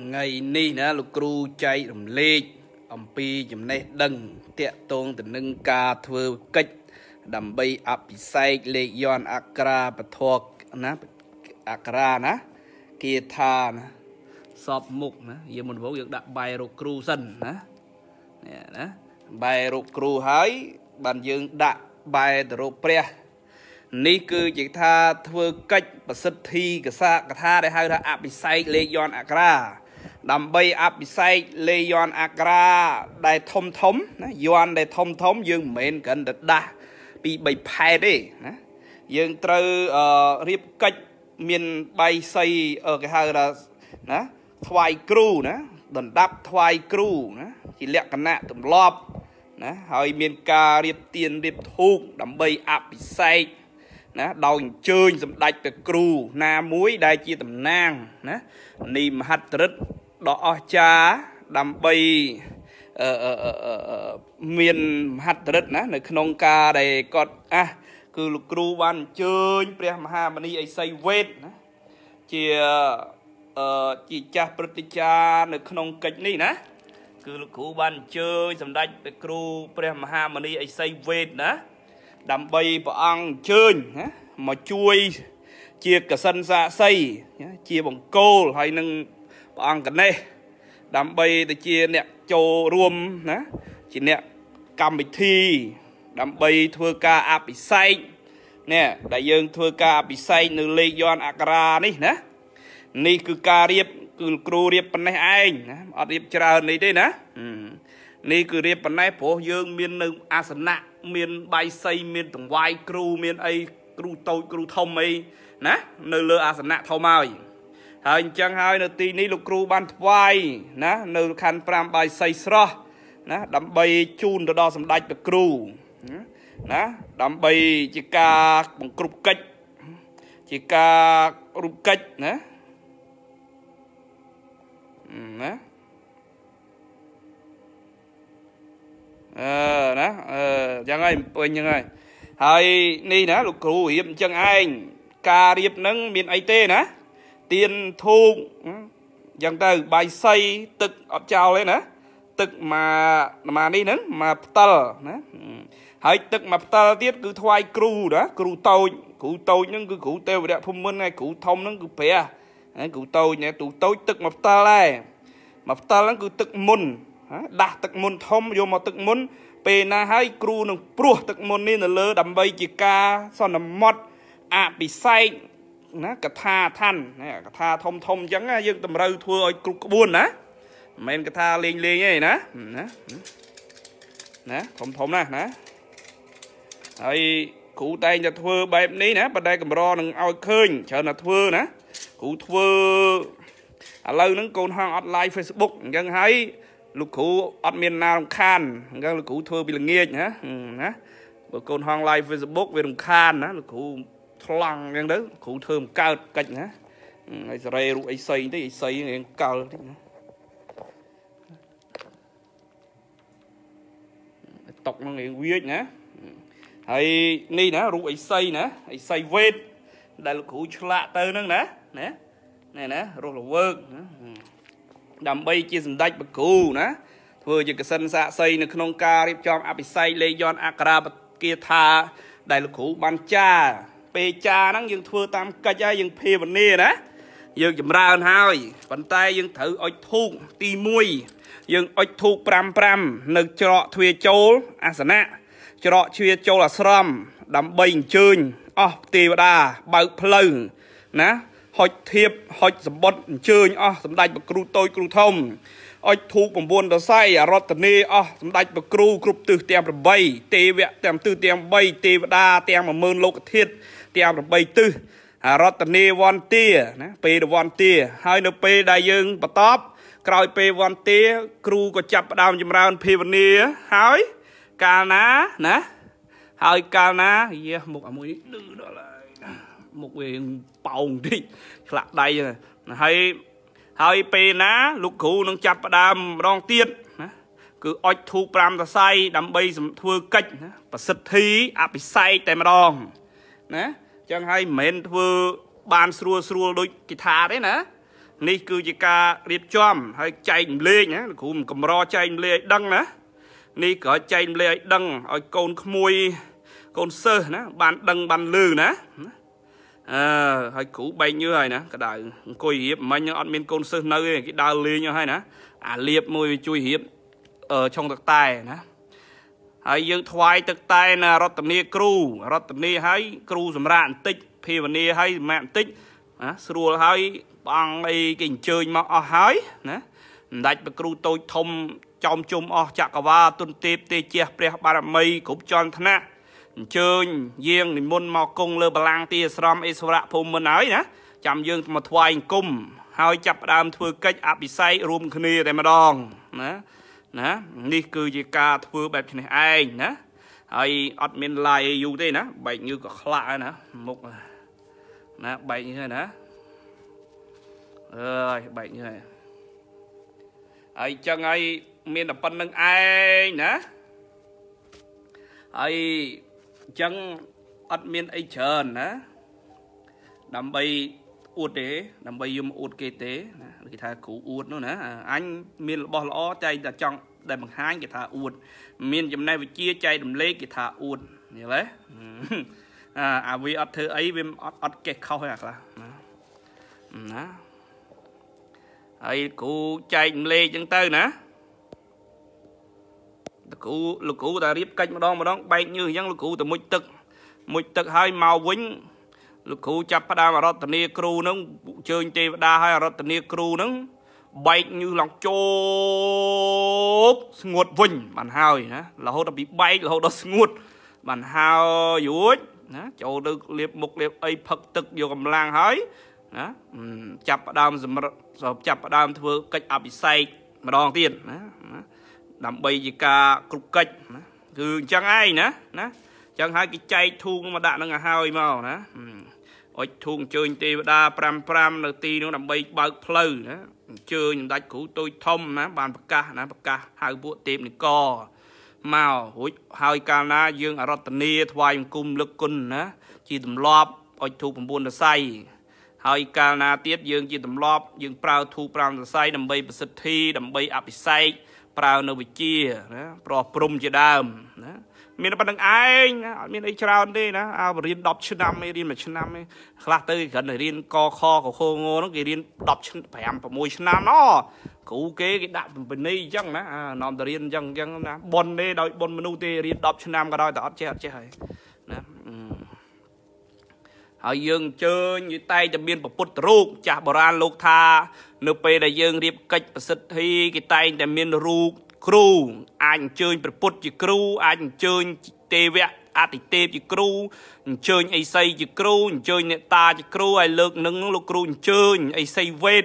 ថ្ងៃនេះណា លោកគ្រូចែករំលែកអំពីចំណេះដឹងតាក់ទងទៅនឹងការធ្វើកិច្ចដើម្បីអភិសេកលេខយន្តអក្រាពធកណាអក្រាណាគាថាណាសពមុខណាយើងមុនដំបូងយើងដាក់បាយរកគ្រូសិនណានេះណាបាយរកគ្រូហើយបានយើងដាក់បែទៅរកព្រះនេះគឺជាថាធ្វើកិច្ចប្រសិទ្ធីកសាកថា ដែលហៅ ថាអភិសេកលេខយន្តអក្រាដើម្បីអភិសេកលេយ័នអាក្រាដែលធំធំណាយ័នដែលធំធំ យើងមិនមែនគ្រាន់តែដាស់ពី3ផែតទេណាយើងត្រូវរៀបកិច្ចមានបៃសីគេហៅថាណាថ្វាយគ្រូណាដណ្ដាប់ថ្វាយគ្រូណាជាលក្ខណៈទម្លាប់ណាហើយមានការរៀបទៀនរៀបធូបដើម្បីអភិសេកណាដោយអញ្ជើញសម្ដេចព្រះគ្រូណាមួយដែលជាតំណាងណានីមហត្តរិទ្ធដ៏អស្ចារ្យដើម្បីមានមហិទ្ធិឫទ្ធិណា នៅក្នុងការដែលគាត់អះគឺលោកគ្រូបានអញ្ជើញ ព្រះមហាមនីអិសីវេទណាជាជាចាស់ព្រឹទ្ធាចារ្យនៅក្នុងកិច្ចនេះណា គឺលោកគ្រូបានអញ្ជើញសម្ដេចព្រះគ្រូព្រះមហាមនីអិសីវេទណា ដើម្បីព្រះអង្គអញ្ជើញណាមកជួយជាកសិនសាស័យជាបង្គោលហើយនឹងព្រះអង្គកណេះដើម្បីទៅជាអ្នកចូលរួមណាជាអ្នកកម្មវិធីដើម្បីធ្វើការអភិសេកនេះដែលយើងធ្វើការអភិសេកនៅលេខយន់អក្រានេះណានេះគឺការរៀបគឺគ្រូរៀបប៉ុណ្ណេះឯងណាអត់រៀបច្រើននេះទេណានេះគឺរៀបប៉ុណ្ណេះព្រោះយើងមាននៅអាសនៈមានបាយសីមានតង្វាយគ្រូមានអីគ្រូតូចគ្រូធំអីណា នៅលើអាសនៈធំហើយហើយអញ្ចឹងហើយនៅទីនេះលោកគ្រូបានថ្វាយណានៅខណ្ឌ5បាយសីស្រស់ណាដើម្បីជូនទៅដល់សម្ដេចព្រះគ្រូណាដើម្បីជាការបង្ក្រប់កិច្ចជាការរូបកិច្ចណាណាអឺណាអឺយ៉ាងហើយពេញយ៉ាងហើយហើយនេះណាលោកគ្រូរៀបអញ្ចឹងឯងការរៀបនឹងមានអីទេណាទៀនធូបយ៉ាងទៅបាយសីទឹកអត់ចោលទេណាទឹកមកមកនេះហ្នឹងមកផ្ទិលណាហើយទឹកមកផ្ទិលទៀតគឺថ្វាយគ្រូណាគ្រូតូចគ្រូតូចហ្នឹងគឺគ្រូទេវរៈភូមិមិនហើយគ្រូធំហ្នឹងគឺព្រះហ្នឹងគ្រូតូចណាទូតូចទឹកមកផ្ទិលដែរមកផ្ទិលហ្នឹងគឺទឹកមុនដាស់ទឹកមុនធំយកមកទឹកមុន ពេលណាហើយគ្រូនឹងព្រោះទឹកមុននេះនៅលើដើម្បីជាការសន្មត់អភិសេកណាកថាឋានណាកថាធំធំអញ្ចឹងយើងតម្រូវធ្វើឲ្យគ្រប់ក្បួនណាមិនមែនកថាលេងលេងទេណាណាណាធំធំណាស់ណាហើយគ្រូតែងតែធ្វើបែបនេះណាបើតែកម្រនឹងឲ្យឃើញច្រើនតែធ្វើណាគ្រូធ្វើឥឡូវហ្នឹងកូនហងអត់ live Facebook អញ្ចឹងហើយលោកគ្រូអត់មានណារំខានអញ្ចឹងលោកគ្រូធ្វើពីល្ងាចណាណាបើកូនហង live Facebook វារំខានណាលោកគ្រូថ្លង់អញ្ចឹងទៅគ្រូធ្វើមិនកើតកិច្ចណាហើយសេរីរូបអីសៃទៅអីសៃរៀងកលតិចណាតុកនឹងរៀងវាចណាហើយនេះណារូបអីសៃណាអីសៃវេតដែលលោកគ្រូឆ្លាក់ទៅហ្នឹងណាណាណែណារស់រវើកដើម្បីជា សម្ដេចបកូណាធ្វើជាកសិនសាកសីនៅក្នុងការរៀបចំអភិសេកលេយយនអក្រាបគាថា ដែលលោកគ្រូបានចារពេចាហ្នឹងយើងធ្វើតាមកិច្ចហើយយើងភាវនាណាយើងចម្រើនហើយប៉ុន្តែយើងត្រូវអុចធូបទី1យើងអុចធូប55នៅច្រកទ្វារចូលអាសនៈច្រកទ្វារចូលអាស្រម ដើម្បីអញ្ជើញអស់ទេវតាបើកផ្លូវណាហុចធៀបហុចសម្បត្តិអញ្ជើញអស់សម្ដេចបគ្រូតូចគ្រូធំអុចធូប9ដស័យអរតនីអស់សម្ដេចបគ្រូគ្រប់ទិសទាំង8ទេវៈទាំងទិសទាំង3ទេវតាទាំង10000លោកធាតុទាំង8ទិសរតនីវន្តាណាពេលវន្តាហើយនៅពេលដែលយើងបន្តក្រោយពេលវន្តាគ្រូក៏ចាប់ផ្ដើមចម្រើនភាវនាហើយកាលណាណាហើយកាលណាយះមុខអាមួយនេះឌឺដល់ហើយមុខវាប៉ោងតិចឆ្លាក់ដៃហើយហើយពេលណា លោកគ្រូនឹងចាប់ផ្ដើមម្ដងទៀតណាគឺអុចធូប5សរសៃដើម្បីធ្វើកិច្ចណាប្រសិទ្ធិអភិស័យតែម្ដងណាចឹងហើយមិនមែនធ្វើបាន ស្រួលស្រួលដូចគិថាទេណានេះគឺជាការរៀបចំហើយចែកម្លេងណាលោកគ្រូកម្រចែកម្លេងឲ្យដឹងណានេះក៏ចែកម្លេងឲ្យដឹងឲ្យកូនក្មួយកូនសិស្សណា បានដឹងបានលឺណាអឺហើយគ្រូបែកញើហើយណាក្តៅអង្គុយរៀបមិញអត់មានកូនសិស្សនៅទេគេដើរលេងអស់ហើយណាអាលៀបមួយជួយរៀបឆុងទឹកតែណាហើយយើងថ្វាយទឹកតែនរតនីគ្រូរតនីហើយគ្រូសម្រាប់បន្តិចភាវនាហើយសម្រាប់បន្តិចណាស្រួលហើយព្រះអង្គអីគេអញ្ជើញមកអស់ហើយណាមិនដាច់ប្រគ្រូតូចធំចោមជុំអស់ចក្រវាលទុនទេពទេជះព្រះបារមីគ្រប់ចន្ទនៈអញ្ជើញយាង និមន្តមកគង់លើបលាំងទីអាស្រមអេសវរៈភូមិមិនហើយណាចាំយើងមកថ្វាយអង្គមហើយចាប់ផ្ដើមធ្វើកិច្ចអភិសេករួមគ្នាតែម្ដងណាណានេះគឺជាការធ្វើបែបនេះឯងណាហើយអត់មានឡាយយូរទេណាបែកញើក៏ខ្លាក់ហើយណាមុខណាបែកញើហើយណាអើយបែកញើហើយហើយចឹងហើយមានតែប៉ុណ្្នឹងឯងណាហើយចឹងអត់មានអីច្រើនណាដើម្បីអួតទេដើម្បីយំអួតគេទេណាគេថាគ្រូអួតនោះណាអញមានរបស់ល្អចែកតែចង់ដែលបង្ហាញគេថាអួត មាន ចំណេះវិជ្ជាចែករំលែកគេថាអួតយល់ទេអាវាអត់ធ្វើអីវាអត់អត់កេះខុសទេអាខ្លះណាណាហើយគ្រូចែករំលែកចឹងទៅណាលោកគ្រូលោកគ្រូតារៀបកិច្ចម្ដងម្ដងបែកញើសអញ្ចឹងលោកគ្រូទៅមុជទឹកមុជទឹកហើយមកវិញលោកគ្រូចាប់ផ្ដើមអរតនីគ្រូនឹងជើញទេវតាឲ្យអរតនីគ្រូនឹងបែកញឺឡងជោបស្ងួតវិញបានហើយណារហូតដល់ពីបែករហូតដល់ស្ងួតបានហើយយូចណាចូលទៅលាបមុខលាបអីផឹកទឹកយកកម្លាំងហើយណាចាប់ផ្ដើមសម្រាប់ចាប់ផ្ដើមធ្វើកិច្ចអភិសេកម្ដងទៀតណាដើម្បីជាការគ្រប់កិច្ចណាគឺអញ្ចឹងឯងណាណាអញ្ចឹងហើយគេចែកធូងមកដាក់នឹងឲ្យហើយមកណាអុចធូងអញ្ជើញទេវតា55នៅទីនោះដើម្បីបើកផ្លូវណាអញ្ជើញសម្ដេចគ្រូតូចធំណា បានប្រកាសណាប្រកាសហៅពួកទេពនិកមករួចហើយកាលណាយើងអរតនីថ្វាយបង្គំលើកគុណណាជាទម្លាប់អុចធូប9ទស័យហើយកាលណាទៀតយើងជាទម្លាប់យើងប្រើធូ5ទស័យដើម្បីប្រសិទ្ធិដើម្បីអភិសេកប្រើនៅវិជាណាប្រោះព្រំជាដើមណាមានប៉ុណ្្នឹងឯងអត់មានអីច្រើនទេណាអើរៀន10ឆ្នាំឯងរៀន1ឆ្នាំឯងខ្លះទៅគ្រាន់តែរៀនកខកខងហ្នឹងគេរៀន10ឆ្នាំ5 6ឆ្នាំណគ្រូគេគេដាក់ពនីអញ្ចឹងណាអានាំទៅរៀនអញ្ចឹងអញ្ចឹងណាប៉ុនទេដោយប៉ុនមនុស្សទេរៀន10ឆ្នាំក៏ដោយតែអត់ចេះអត់ចេះហើយណាហើយយើងអញ្ជើញយីតែតែមានពុទ្ធរូបចាស់បុរាណលោកថា នៅពេលដែលយើងរៀបកិច្ចប្រសិទ្ធិគេតែងតែមានរូបគ្រូអាចអញ្ជើញព្រះពុទ្ធជាគ្រូអាចអញ្ជើញទេវៈអតិទេពជាគ្រូអញ្ជើញអីសីជាគ្រូអញ្ជើញអ្នកតាជាគ្រូហើយលើកនឹងលោកគ្រូអញ្ជើញអីសីវេទ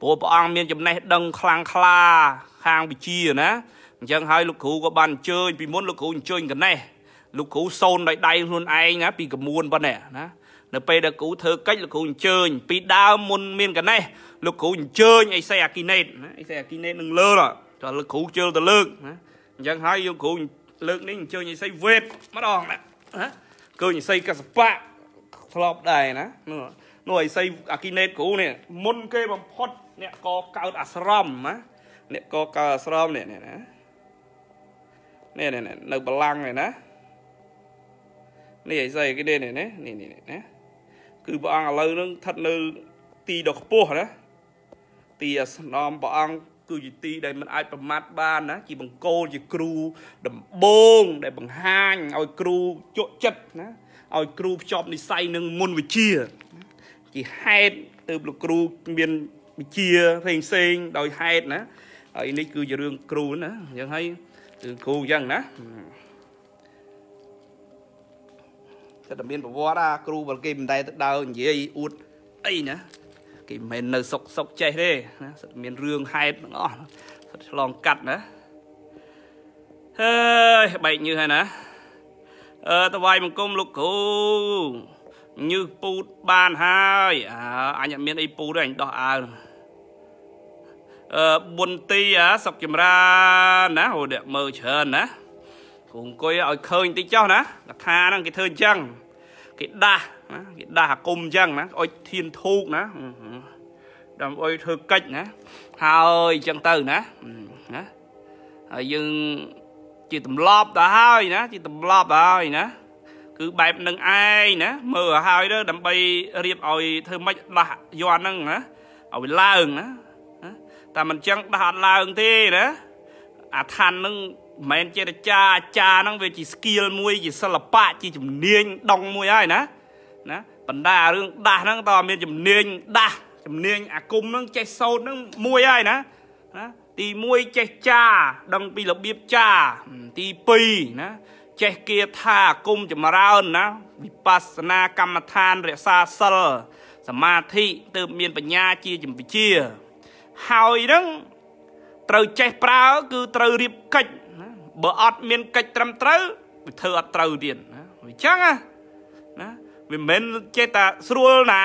ព្រោះព្រះអង្គមានចំណេះដឹងខ្លាំងក្លា ខាងវិជា ណាអញ្ចឹងហើយលោកគ្រូក៏បានអញ្ជើញពីមុនលោកគ្រូអញ្ជើញកណេះលោកគ្រូសូនដោយដៃខ្លួនឯងណាពីកមួនប៉ុណ្ណេះណានៅពេលដែលគ្រូធ្វើកិច្ចលោកគ្រូអញ្ជើញ ពីដើមមុនមានកណេះលោកគ្រូអញ្ជើញអីសីអាគីណេតអីសីអាគីណេតនឹងលើដល់តើលោកគ្រូជិលទៅលើកណាអញ្ចឹងហើយយកគ្រូលើកនេះអញ្ជើញឯសីវេតម្ដងណាគឺឯសីកសបៈធ្លាប់ដែរណានោះឯសីអាគីណេតគ្រូនេះមុនគេបំផុតអ្នកកកើតអាស្រមណាអ្នកកកើតអាស្រមនេះណានេះនេះនៅបលាំងនេះណានេះឯសីគេនេះនេះនេះនេះណាគឺព្រះអង្គឥឡូវនឹងស្ថិតនៅទីដ៏ខ្ពស់ណាទីអាស្រមព្រះអង្គគឺជាទីដែលមិនអាច ប្រមាថបានណាជាបង្គោលជាគ្រូដំបងដែលបង្ហាញឲ្យគ្រូជក់ចិត្តណាឲ្យគ្រូភ្ជាប់និស័យនឹងមុនវិជាជាហេតុទៅលោកគ្រូមានវិជាផ្សេងផ្សេង ដោយហេតុណាហើយនេះគឺជារឿងគ្រូណាអញ្ចឹងហើយរឿងគ្រូអញ្ចឹងណាតែតែមាន ប្រវត្តិអាគ្រូបើគេមិនដែលទៅដើរនិយាយអួតអីណាគេមិនមែននៅសុកសុកចេះទេណាសិតមានរឿងហេតុទាំងអស់សិតឆ្លងកាត់ណាអើយបែកញើសហើយណាអឺតវាយបង្គំលោកគ្រូញើសពូតបានហើយអើអញអត់មាន អីពូតទេអញដោះអាវអឺប៊ុនទីអាសុកចម្រាណាហូអ្នកមើលច្រើនណាគ្រូអង្គុយឲ្យឃើញតិចចុះណាកថាហ្នឹងគេធ្វើអញ្ចឹងគេដាស់ណាគេដាស់អាគមអញ្ចឹងណាអុជធានធូកណាដើម្បីធ្វើកិច្ចណា ហើយអញ្ចឹងទៅណាណាហើយយើងជាទម្លាប់ទៅហើយណាជាទម្លាប់ទៅហើយណា គឺបែបនឹងឯងណា មើលឲ្យហើយទៅដើម្បីរៀបឲ្យធ្វើម៉េចដាស់យន់ហ្នឹងណាឲ្យវាឡើងណាតែមិនចឹងដាស់អត់ឡើងទេណាអាឋានហ្នឹងមិនមែនជាអាចារ្យអាចារ្យហ្នឹងវាជា skill មួយជាសិល្បៈជាជំនាញដងមួយហើយណាណាបណ្ដារឿងដាស់ហ្នឹងតើមានជំនាញដាស់ជំនាញអាគុំហ្នឹងចេះសោតហ្នឹងមួយហើយណាណាទី1ចេះចាដឹងពីរបៀបចាទី2ណាចេះគាថាគុំចម្រើនណាវិបស្សនាកម្មដ្ឋានរក្សាសិលសមាធិទើបមានបញ្ញាជាជំវិជាហើយនឹងត្រូវចេះប្រើគឺត្រូវរៀបកិច្ចបើអត់មានកិច្ចត្រឹមត្រូវវាធ្វើអត់ត្រូវទៀតណាអញ្ចឹងណាវាមិនចេះតែស្រួលណា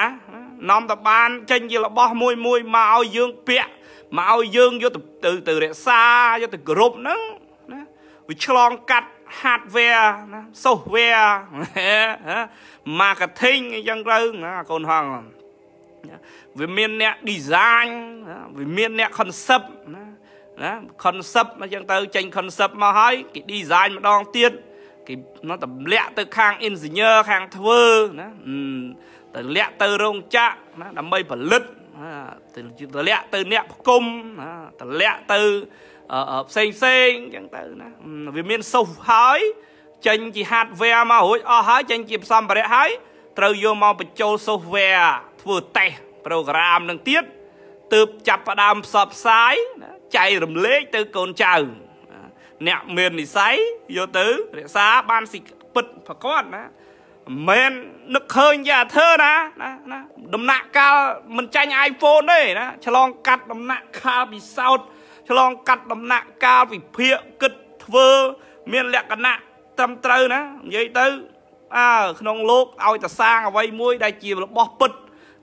នាំតបានចេញជារបស់មួយមួយមកឲ្យយើងពាក់មកឲ្យយើងយកទៅទៅរក្សាយកទៅគោរពហ្នឹងណាវាឆ្លងកាត់ hardware ណា software marketing អញ្ចឹងទៅណាកូនហងវាមានអ្នក design វាមានអ្នក concept ណាណា concept អញ្ចឹងទៅចេញ concept មកហើយគេ design ម្ដងទៀតគេមកតម្លាក់ទៅខាងអ៊ីនស៊ីញ៉ឺខាងធ្វើណាតម្លាក់ទៅរោងចក្រណាដើម្បីផលិតតម្លាក់ទៅអ្នកផ្គុំណាតម្លាក់ទៅផ្សេងផ្សេងអញ្ចឹងទៅណាវាមានសុសហើយចេញជា hardware មករួចអស់ហើយចេញជាផ្សំបរិយហើយត្រូវយកមកបញ្ចូល software ធ្វើតេស្ត program នឹងទៀតទើបចាប់ផ្ដើមផ្សព្វផ្សាយចែករំលែកទៅកូនចៅអ្នកមាននិស័យយកទៅរក្សាបានសិពិតប្រកបណាមិននឹកឃើញយ៉ាធ្វើណាណាណា ដំណាក់កាលមិនចាញ់ iPhone ទេណាឆ្លង កាត់ដំណាក់កាលពិសោធន៍ឆ្លងកាត់ដំណាក់កាលវិភាគគិតធ្វើមានលក្ខណៈត្រឹមត្រូវណានិយាយទៅអើក្នុងលោកឲ្យតសាងអ្វីមួយដែលជារបស់ពិត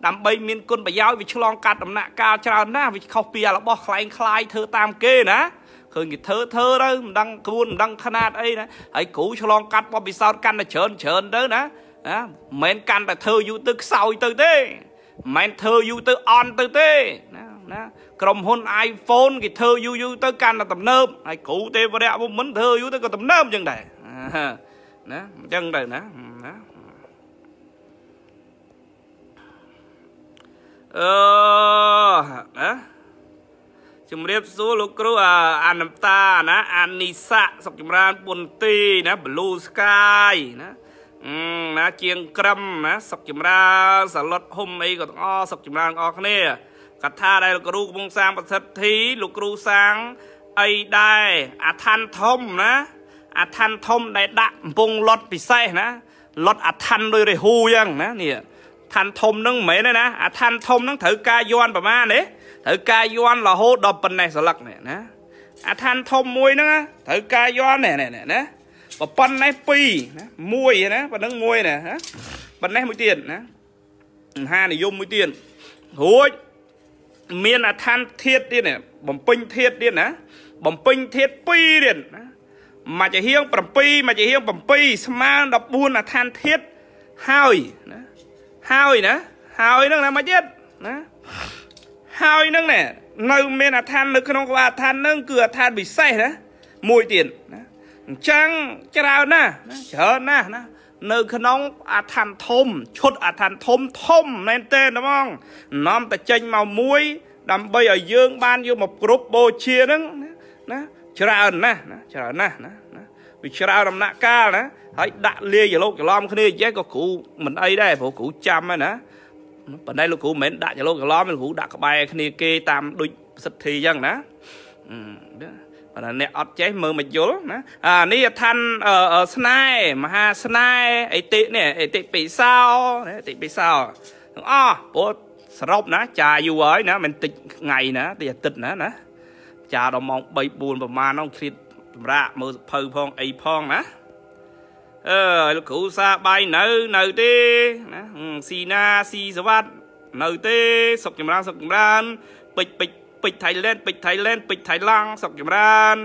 ដើម្បី មានគុណប្រយោជន៍វាឆ្លងកាត់ដំណាក់កាលច្រើនណាស់វាខុសពីរបស់คล้ายៗធ្វើតាមគេណាឃើញគេធ្វើធ្វើទៅមិនដឹងខ្លួនមិនដឹងຂະណាតអីណាហើយគ្រូឆ្លងកាត់បបពិសោធន៍កាន់តែច្រើនច្រើនទៅណាណាមិនមែនកាន់តែធ្វើយូរទៅខ្សោយទៅទេមិនមែនធ្វើយូរទៅអន់ទៅទេណាណាក្រុមហ៊ុន iPhone គេធ្វើយូរយូរទៅកាន់តែទំនើបហើយគ្រូទេវរៈពុំមិនធ្វើយូរទៅក៏ទំនើបអញ្ចឹងដែរណាអញ្ចឹងទៅណាណាអឺណាជំរាបសួរលោកគ្រូអានំតាណាអានីស័កសុខចម្រើនពុនទីណាបលូស្កាយណាណាជាងក្រឹមណាសុខចម្រើនសាឡុតហុំអីក៏ទាំងអស់សុខចម្រើនអស់គ្នាកថាដែលលោកគ្រូកំពុងសាងប្រសិទ្ធិលោកគ្រូសាងអីដែរអាឋានធំណាអាឋានធំដែលដាក់កំពុងលុតពិសេសណាលុតអាឋានដោយរាហូអញ្ចឹងណានេះឋានធំនឹងមិនមែនទេណាអាឋានធំនឹងត្រូវការយន់ប្រមាណទេត្រូវការយន់រហូតដល់ប៉ុណ្ណេះសន្លឹកនេះណាអាឋានធំមួយហ្នឹងត្រូវការយន់នេះនេះណាប្រប៉ុណ្ណេះ2ណា1ណាប៉ណ្ណឹង1ណាប៉ណ្ណេះមួយទៀតណាមហានិយមមួយទៀតរួចមានអាឋានធាតទៀតបំពេញធាតទៀតណា បំពេញធាត2ទៀតណាមកជាហៀង7មកជាហៀង7ស្មើ14អាឋានធាតហើយណាហើយណាហើយនឹងណាមកទៀតណាហើយនឹងណែនៅមានអាឋាននៅក្នុងក្បាលអាឋាននឹងគឺអាឋានពិសេសណាមួយទៀតណាអញ្ចឹងច្រើនណាស់ច្រើនណាស់ណា នៅក្នុងអាឋានធំឈុតអាឋានធំធំមែនទេហ្មងនាំតែចេញមកមួយ ដើម្បីឲ្យយើងបានយកមកគ្រប់បូជាហ្នឹងណាច្រើនណាស់ណាច្រើនណាស់ណាវាច្រើនដំណាក់កាលណាហើយដាក់លាយលោកច្រឡំគ្នាចេះក៏គ្រូមិនអីដែរព្រោះគ្រូចាំហ្នឹងណាប៉ុន្តែលោកគ្រូមិនមែនដាក់ចលោកឡំលោកគ្រូដាក់ក្បែរគ្នាគេតាមដូចសិទ្ធិអញ្ចឹងណាបើថាអ្នកអត់ចេះមើលមកយល់ណាអានេះឋានស្នែមហាស្នែអេតិនេះអេតិពិសោអេតិពិសោទាំងអស់ព្រោះសរុបណាចាយូរហើយណាមិនតិចថ្ងៃណាតិចអាទិត្យណាណាចាដល់ម៉ោង3 4ប្រហែលហ្នឹងគ្រៀតសម្រាប់មើលសភៅផងអីផងណាអឺឲ្យលោកគ្រូសាបាយនៅនៅទេណាស៊ីណាស៊ីសវັດនៅទេសុខចម្រើនសុខចម្រើនពេជ្រពេជ្រពេជ្រថៃឡែនពេជ្រថៃឡែនពេជ្រថៃឡង់សុខចម្រើន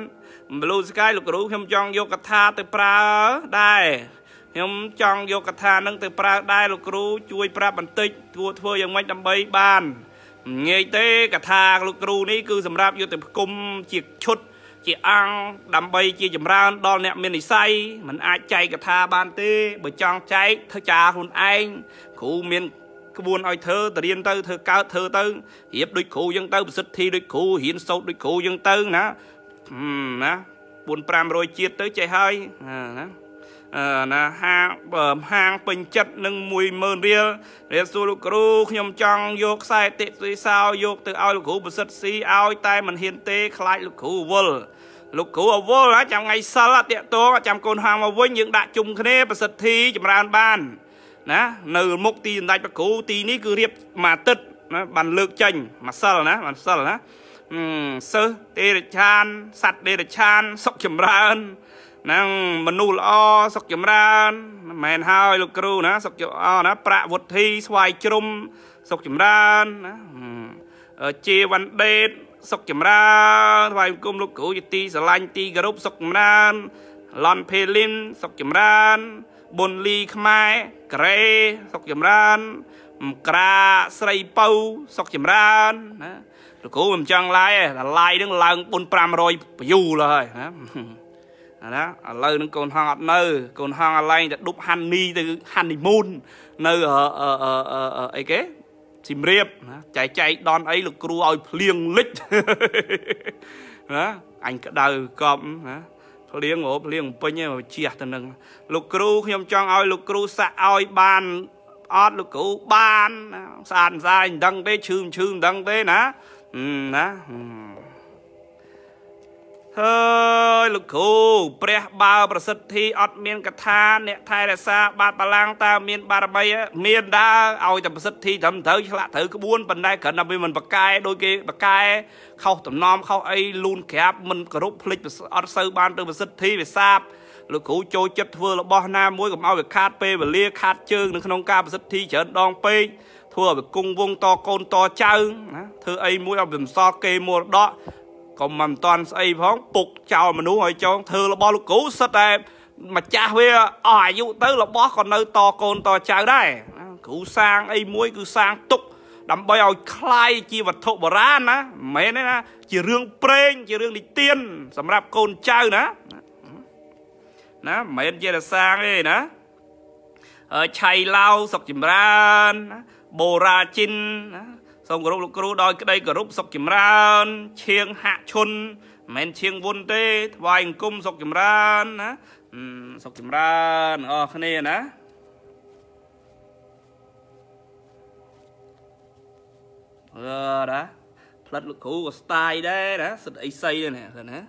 មលូស្កាយលោកគ្រូខ្ញុំចង់យកកថាទៅប្រើដែរខ្ញុំចង់យកកថានឹងទៅប្រើដែរលោកគ្រូ ជួយប្រាប់បន្តិចធ្វើធ្វើយ៉ាងម៉េចដើម្បីបានងាយទេកថាលោកគ្រូនេះគឺសម្រាប់យកទៅផ្គុំជាឈុតជាអង្គដើម្បីជាចម្រើន ដល់អ្នកមាននិស័យមិនអាចចែកកថាបានទេបើចង់ចែកធ្វើចាខ្លួនឯងគ្រូមានក្បួនឲ្យធ្វើទៅរៀនទៅធ្វើកើតធ្វើទៅរៀបដូចគ្រូអញ្ចឹងទៅប្រសិទ្ធិដូចគ្រូរៀនសូត្រដូចគ្រូអញ្ចឹងទៅណាណា4 500ជាតិទៅចេះហើយណាណាហាងហាងពេញចិត្តនឹង10000រៀលរៀលសួរលោកគ្រូខ្ញុំចង់យកខ្សែតិទិសោយកទៅឲ្យលោកគ្រូប្រសិទ្ធស៊ីឲ្យតែមិនហ៊ានទេ ខ្លាចលោកគ្រូវល់លោកគ្រូអវល់ចាំថ្ងៃសិលតាកតងចាំកូនហាងមកវិញយើងដាក់ជុំគ្នាប្រសិទ្ធិចម្រើនបានណា នៅ មុខទីសម្ដេចព្រះគ្រូទីនេះគឺរៀបមួយអាទិត្យណាបានលើកចេញមួយសិលណា បានសិលណាសិស្សទេរឆានសัตว์ទេរឆានសុខចម្រើនហ្នឹងមនុស្សល្អសុខចម្រើនមែនហើយលោកគ្រូណាសុខល្អណា ប្រាក់វុធី ស្វ័យជ្រុំសុខចម្រើនណាជាវណ្ដេតសុខចម្រើនថ្វាយបង្គំលោកគ្រូជាទីស្រឡាញ់ទីគោរពសុខចម្រើនឡនភេលីនសុខចម្រើនប៊ុនលីខ្មែរក្រេសុខចម្រើនក្រាស្រីពៅសុខចម្រើនណាលោកគ្រូមិនចង់ឡាយទេឡាយនឹងឡើង4 500 view ហើយណាណាឥឡូវនឹងកូនហងអត់នៅកូនហងអាឡែងតែដប់ហាន់នីទៅហាន់នីមូននៅអីគេស៊ីមរៀបណាចែកចែកដនអីលោកគ្រូឲ្យភ្លៀងលិចណាអញក្តៅកប់ណាភ្លៀងអូភ្លៀងពេញឯងជះទៅនឹងលោកគ្រូខ្ញុំចង់ឲ្យលោកគ្រូសាក់ឲ្យបានអត់លោកគ្រូបានស្អាតស្អាយមិនដឹងទេឈឺមិនឈឺមិនដឹងទេណាណាហើយលោកគ្រូព្រះបើប្រសិទ្ធិអត់មានកថា អ្នកថែរក្សាបាតបលាំងតាមាន បារមី មានដើឲ្យតែប្រសិទ្ធិត្រឹមត្រូវឆ្លាក់ត្រូវក្បួនប៉ុន្តែគ្រាន់តែវាមិនបកកែដូចគេបកកែខុសតំណមខុសអីលូនក្រាបមិនគោរពភ្លេចអត់សូវបានទៅប្រសិទ្ធិវាសាបលោកគ្រូចូលចិត្តធ្វើរបស់ណាមួយកុំឲ្យវាខាតពេលវេលាខាតជើងនៅក្នុងការប្រសិទ្ធិច្រើនដងពេកធ្វើឲ្យវាគង់វងតកូនតចៅណាធ្វើអីមួយឲ្យវាមិនសល់គេមរដកក៏មិនតាន់ស្អីផងពុកចោលមនុស្សឲ្យចងធ្វើរបស់លោកគ្រូសិតតែម្ចាស់វាអស់អាយុទៅរបស់ក៏នៅ តកូនតចៅដែរគ្រូសាងអីមួយគឺសាងទុកដើម្បីឲ្យคลายជាវត្ថុបុរាណណាមែនទេណាជារឿងព្រេង ជារឿងនិទាន សម្រាប់កូនចៅណាណាមែនជារសាងទេណាឆៃឡាវសុកចម្រើនបូរាជិនណាសូមគោរពលោកគ្រូដោយក្តីគោរពសុខចម្រើនឈៀងហាក់ឈុនមិនឈៀងវុនទេ ថ្វាយអង្គមសុខចម្រើនណាសុខចម្រើនអរគ្នាណាអឺណាផ្លិតលោកគ្រូក៏ស្តាយដែរណាសិតអីសីដែរណាណា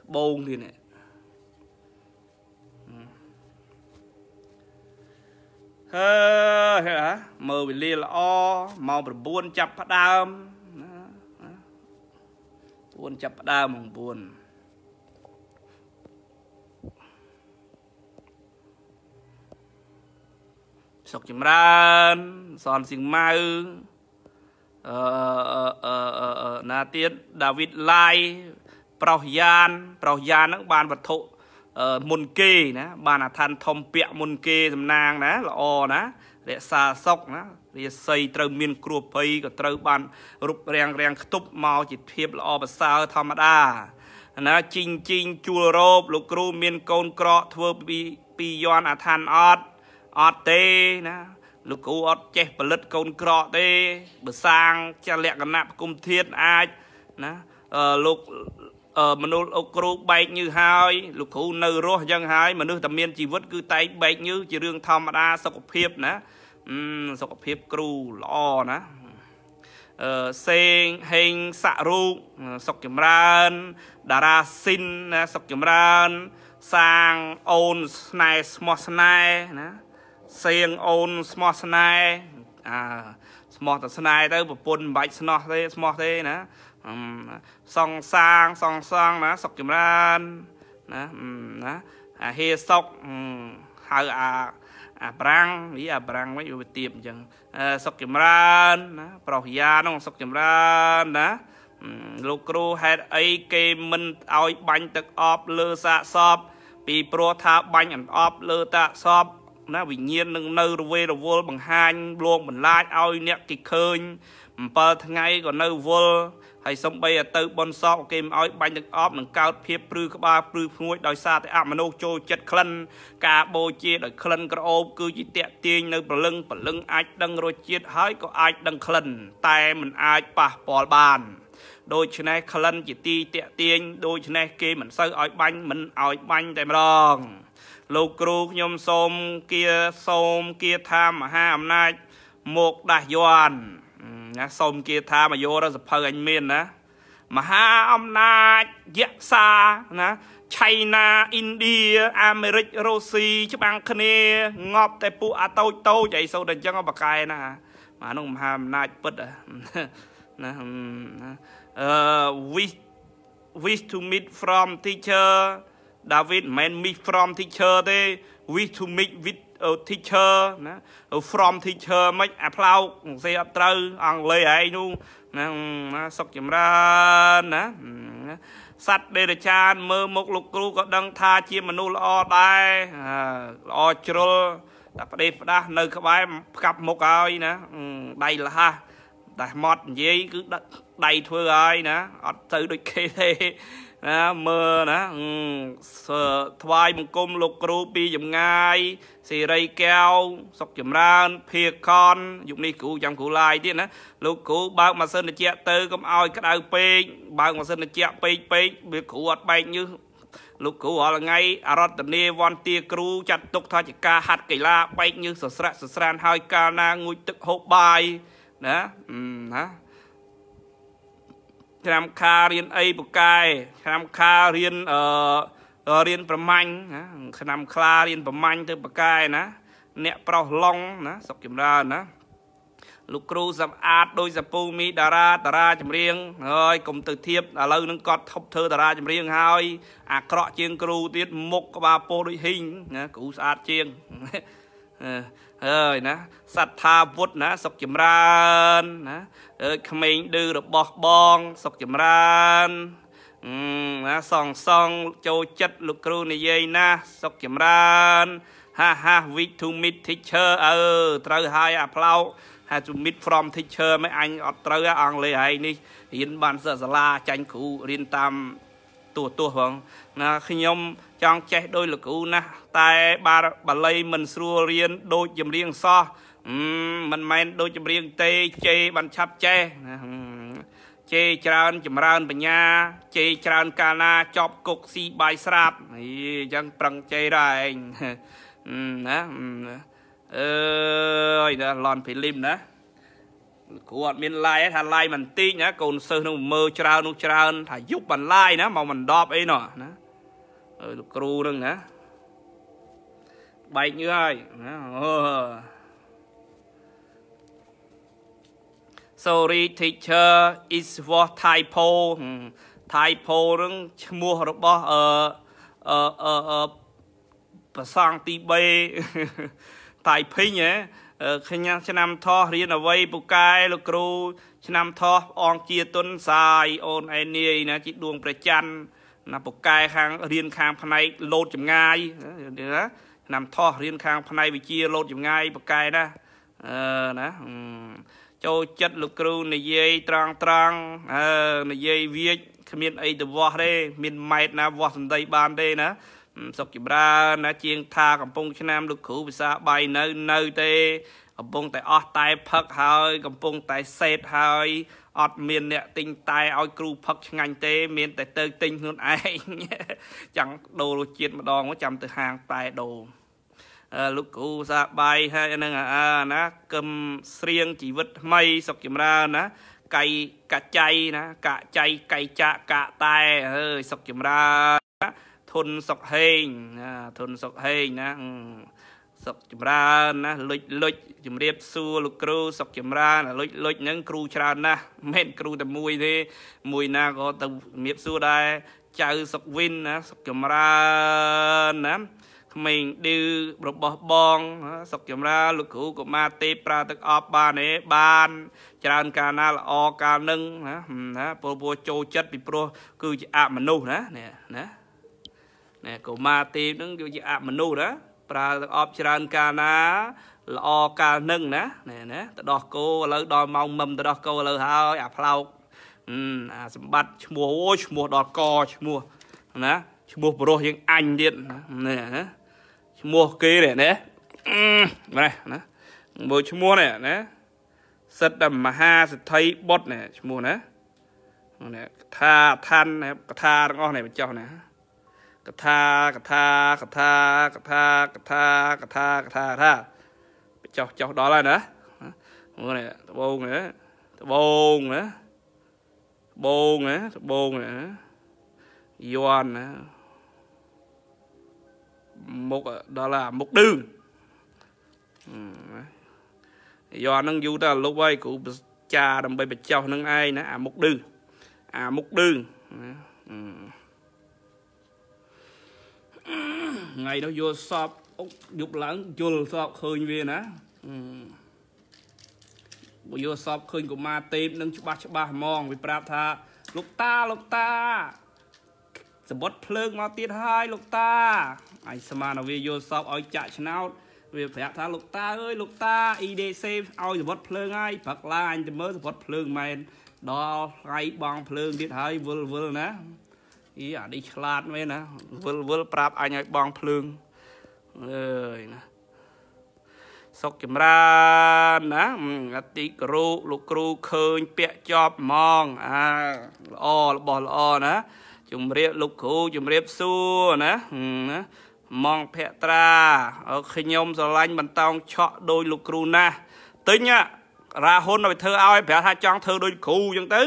ត្បូងទៀតណាអឺហ៎មើលវេលាល្អម៉ោង9ចាប់ផ្ដើមណា9ចាប់ផ្ដើម9សុកចម្រើនសនស៊ីងម៉ៅអឺអឺណាទៀតដាវីតឡាយ ប្រុសយ៉ាន ប្រុសយ៉ានហ្នឹងបានវត្ថុមុនគេណាបានអាឋានធំពាក់មុនគេតំណាងណាល្អណារក្សាសុខណារាសីត្រូវមាន គ្រួភ័យក៏ត្រូវបានរូបរាងរាងខ្ទប់មកជាភាព ល្អប្រសើរធម្មតាណាជីងជីងជួលរោបលោកគ្រូមានកូនក្រក់ធ្វើពីពីយន់អាឋានអត់អត់ទេណាលោកគ្រូអត់ចេះផលិតកូនក្រក់ទេបើសាងជាលក្ខណៈគុំធាតអាចណាលោកមនុស្សអុកគ្រូបែកញើសហើយលោកគ្រូនៅរស់យ៉ាងហើយមនុស្សតែមានជីវិតគឺតែបែកញើសជារឿងធម្មតាសុខភាពណាសុខភាពគ្រូល្អណាអឺសេងហេងស័ករូបសុកចម្រើនតារាស៊ីនណាសុកចម្រើន សាងអូនស្នេហ៍ស្មោះស្នេហ៍ណាសៀងអូនស្មោះស្នេហ៍អាស្មោះតែស្នេហ៍ទៅប្រពន្ធមិនបាច់ស្នោះទេស្មោះទេណាសងសាងសងសងណាសុខចម្រើនណាណាអាហេសុខហៅអាអាប្រាំងនេះអាប្រាំងវិញវាទៀបអញ្ចឹងសុខចម្រើនណា ប្រោះយ៉ានោះសុខចម្រើនណាលោកគ្រូហេតុអីគេមិនឲ្យបាញ់ទឹកអប់លើសាកសពពីព្រោះថាបាញ់អន្អប់លើតាកសពណាវិញ្ញាណនឹងនៅរវេរវល់បង្ហាញលងបន្លាចឲ្យ អ្នកគេឃើញ7ថ្ងៃក៏នៅវល់ហើយសំបីទៅបនសោកគេមិនអោយបាញ់ទឹកអប់នឹងកើតភាពព្រឺក្បាលព្រឺភួយដោយសារតែអមនុស្សចូលចិត្តក្លិនការបូជាដោយក្លិនក្រអូបគឺជាតាក់ទាញនៅព្រលឹងព្រលឹងអាចដឹងរសជាតិហើយក៏អាចដឹងក្លិនតែមិនអាចប៉ះពាល់បាន ដូច្នេះក្លិនជាទីតាក់ទាញដូច្នេះគេមិនសូវឲ្យបាញ់មិនឲ្យបាញ់តែម្ដងលោកគ្រូខ្ញុំសូមគាសូមគាថាមហាអំណាចមកដាស់យន់ណាសូមគាថាមកយកទៅសភៅអញមានណាមហាអំណាចយក្សាណាឆៃណាឥណ្ឌាអាមេរិករុស្ស៊ីច្បាំងគ្នាងប់តែពួកអាតូចតូចអីសូវតែអញ្ចឹងបកែណាអានោះមហាអំណាចពិតណាអឺ wish wish to meet from teacher David មិន meet from teacher ទេ wish to meet with teacher ណា from teacher មិនអាផ្លោកសេអត់ត្រូវ អង់គ្លេសឯងនោះណាសុខចម្រើនណាសត្វដេរចានមើលមុខលោកគ្រូក៏ដឹងថាជាមនុស្សល្អដែរល្អជ្រុលតែប្តេសផ្ដាស់នៅក្បែរផ្កាប់មុខហើយណាដៃលះតែម៉ត់និយាយគឺដៃធ្វើហើយណាអត់ទៅដូចគេទេណាមើលណាថ្វាយបង្គំលោកគ្រូពីចម្ងាយសេរីកែវសុកចម្រើនភាកនយុគនេះគ្រូចាំគ្រូឡាយទៀតណាលោកគ្រូបើកម៉ាស៊ីនត្រជាក់ទៅកុំឲ្យក្តៅពេកបើកម៉ាស៊ីនត្រជាក់ពេកពេកវាគ្រូអត់បែកញើសលោកគ្រូរាល់ថ្ងៃអរតនីវន្តាគ្រូចាត់ទុកថាជាការហាត់កីឡាបែកញើសសស្រាក់សស្រានហើយកាលណាងូចទឹកហូបបាយណាណាឆ្នាំខារៀនអីពូកែឆ្នាំខារៀនអឺរៀនប្រមាញ់ណាឆ្នាំខ្លារៀនប្រមាញ់ទៅពូកែណា អ្នកប្រុសឡុងណាសុខចម្រើនណាលោកគ្រូសម្អាតដោយសពូមីតារាតារាចម្រៀងហើយកុំទៅធៀបឥឡូវនឹងគាត់ថប់ធ្វើតារាចម្រៀងហើយ អាក្រក់ជាងគ្រូទៀតមុខក្បាលពោដូចហ៊ីងណាគ្រូស្អាតជាងហើយណាសត្ថាវុទ្ធណា សុខចម្រើនណាអើយក្មេងឌឺរបស់បងសុខចម្រើនណាសងសងចូលចិត្តលោកគ្រូនិយាយណា សុខចម្រើន ហាហា week to meet teacher អើត្រូវហើយអាផ្លោកហា to meet from teacher មិនអញអត់ត្រូវអង់គ្លេសហើយនេះរៀនបានសិស្សសាលាចាញ់គ្រូរៀនតាមទូទាស់ផងណាខ្ញុំចង់ចេះដោយលោកគ្រូណាស់តែបាបាលីមិនស្រួលរៀន ដូចចម្រៀងសោះមិនមែនដូច ចម្រៀងទេជេបានឆាប់ចេះជេច្រើនចម្រើនបញ្ញាជេច្រើនកាលណាចប់គុកស៊ីបាយស្រាប់អីអញ្ចឹងប្រឹងជេដែរឯងណាអើយដល់ឡនភីលីមណាលោកគ្រូអត់មានឡាយថាឡាយមិនតិចណាកូនសិស្សនឹងមើលច្រើននោះច្រើន ថាយុបបន្លាយណាមកមិនដប់អីណោះណាឲ្យលោកគ្រូនឹងណាបែកញើហើយណាអូ Sorry teacher is was typo typo នឹងឈ្មោះរបស់អឺអឺប្រសងទី3តៃភិញហ៎ខ្ញុំឆ្នាំថោះរៀនអវ័យពូកែលោកគ្រូ ឆ្នាំថោះអងជាទុនសាយអូនឯនីណាជីដួង ប្រច័ន្ទណាពូកែខាងរៀនខាងផ្នែកលោតចម្ងាយណាឆ្នាំថោះរៀនខាងផ្នែកវិជាលោតចម្ងាយពូកែណាអឺណាចូលចិត្តលោកគ្រូនិយាយត្រង់ត្រង់អឺនិយាយវាចគ្មាន អីទៅវាស់ទេមានម៉ែតណាវាស់សំដីបានទេណាសុខចម្រើនណាជាងថាកំពុងឆ្នាំ លោកគ្រូភាសាបាយនៅនៅទេកំពុងតែអស់តែផឹកហើយកំពុងតែសេតហើយអត់មានអ្នកទិញតែឲ្យគ្រូផឹកឆ្ងាញ់ទេ មានតែទៅទិញខ្លួនឯងចង់ដូររសជាតិម្ដងមកចាំទៅហាងតែដូរលោកគ្រូសាបាយហើយហ្នឹងអាណាកឹមស្រៀងជីវិតថ្មីសុខចម្រើនណាកៃកាចៃណាកាចៃកៃចាក់កាតែអើយសុខចម្រើនធុនសុខហេងធុនសុខហេងណាសុខចម្រើនណាលុចលុចជំរាបសួរលោកគ្រូ សុខចម្រើនលុចលុចហ្នឹង គ្រូច្រើនណាស់មិនគ្រូតែមួយទេ មួយណាក៏ទៅជំរាបសួរដែរចៅសុខវិនណាសុខចម្រើនណាក្មេងឌឺរបស់បង សុខចម្រើនលោកគ្រូកុមារទេប្រើទឹកអប់បានទេបាន ច្រើនកាលណាល្អកាលនឹងណាណាពលពលចូលចិត្តពីព្រោះគឺជាអមនុស្សណាណាណាកុមារទេនឹងគឺជាអមនុស្សណាប្រើទឹកអប់ច្រើនកាលណាល្អកាលនឹងណាណែណាទៅដោះគោឥឡូវដល់ម៉ោងមឹមទៅដោះគោឥឡូវហើយអាផ្លោកអាសម្បត្តិឈ្មោះអូឈ្មោះដល់កឈ្មោះណាឈ្មោះប្រុសយើងអញទៀតណែណាឈ្មោះគេណែណាម៉េះណាមើលឈ្មោះណែណាសិទ្ធិមហាសិទ្ធិបុត្រណែឈ្មោះណាណែកថាឋានណែកថាទាំងអស់ណែបញ្ចុះណាកថាកថាកថាកថាកថាកថាកថាថាចោះចោះដល់ហើយណាមើលនេះដបងណាដបងណាដបងណាដបងណាយន់ណាមុខដល់អាមុខឌឺយន់ហ្នឹងយូរតែលុបហើយគ្រូចាដើម្បីបញ្ចោះនឹងឯងណាអាមុខឌឺអាមុខឌឺណាថ្ងៃនោះយល់សពអុកយប់ឡើងយល់សពឃើញវាណាបើយល់សពឃើញកុមារទេពនឹងច្បាស់ច្បាស់ហ្មងវាប្រាប់ថាលោកតាលោកតាសបុតភ្លើងមកទៀតហើយលោកតាអញស្មានឲ្យវាយល់សពឲ្យចាក់ឆ្នោតវាប្រាប់ថាលោកតាអើយលោកតា EDC ឲ្យសបុតភ្លើងហើយព្រឹកឡាអញទៅមើលសបុតភ្លើងមែនដល់ថ្ងៃបងភ្លើងទៀតហើយវល់វល់ណាអីអានេះឆ្លាតមែនណាវល់វល់ប្រាប់អញឲ្យបងភ្លើងអើយណាសុកចម្រើនណាអតិគ្រូលោកគ្រូឃើញពាក់ចប់ហ្មងអាល្អរបស់ល្អណា ជំរាបលោកគ្រូជំរាបសួរណាណាម៉ងភត្រាខ្ញុំស្រឡាញ់បន្តោងឆក់ដោយលោកគ្រូណាស់ទិញរាហ៊ុនទៅធ្វើឲ្យប្រាប់ថាចង់ធ្វើដោយគ្រូអញ្ចឹងទៅ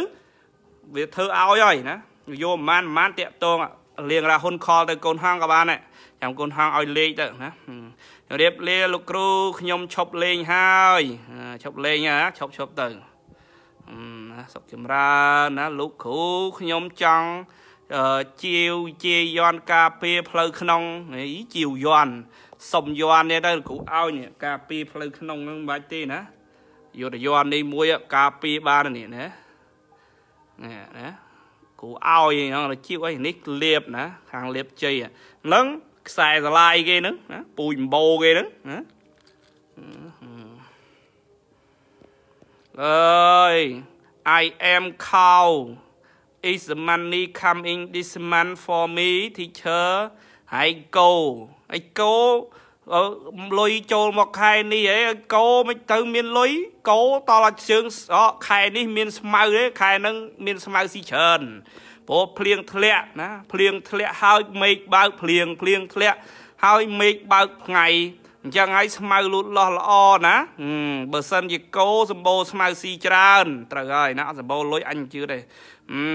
វាធ្វើឲ្យហើយណាយោប្រហែលប្រហែលតាក់តងលៀងរាហ៊ុនខលទៅកូនហងក៏បានដែរចាំកូនហងឲ្យលេខទៅណារៀបលាលោកគ្រូខ្ញុំឈប់លេងហើយឈប់លេងណាឈប់ឈប់ទៅណាសុខចម្រើនណាលោកគ្រូខ្ញុំចង់ជាវជាយន់ការពារផ្លូវក្នុងអីជាវយន់សុំយន់នេះទៅគ្រូឲ្យនេះការពារផ្លូវក្នុងហ្នឹងមិនបាច់ទេណាយុទ្ធយន់នេះមួយការពារបាននេះណាណាណាគ្រូឲ្យអីហ្នឹងជីវអីនេះលៀបណាខាងលៀបជ័យហ្នឹងខ្សែស្លាយ គេហ្នឹងណាពូជម្បោគេហ្នឹងណាអើយ I am cow is the money coming this month for me teacher I go I go លុយចូលមកខែនេះហេកោមិនទៅ មានលុយកោតដល់ជើងខែនេះ មានស្មៅទេខែហ្នឹងមានស្មៅស៊ីច្រើនព្រោះភ្លៀងធ្លាក់ណាភ្លៀងធ្លាក់ ហើយមេឃបើកភ្លៀងភ្លៀងធ្លាក់ ហើយមេឃបើកថ្ងៃអញ្ចឹងហើយស្មៅលូតលាស់ល្អណា បើសិនជាកោសម្បូរស្មៅស៊ីច្រើន ត្រូវហើយណាសម្បូរលុយអញជឿទេ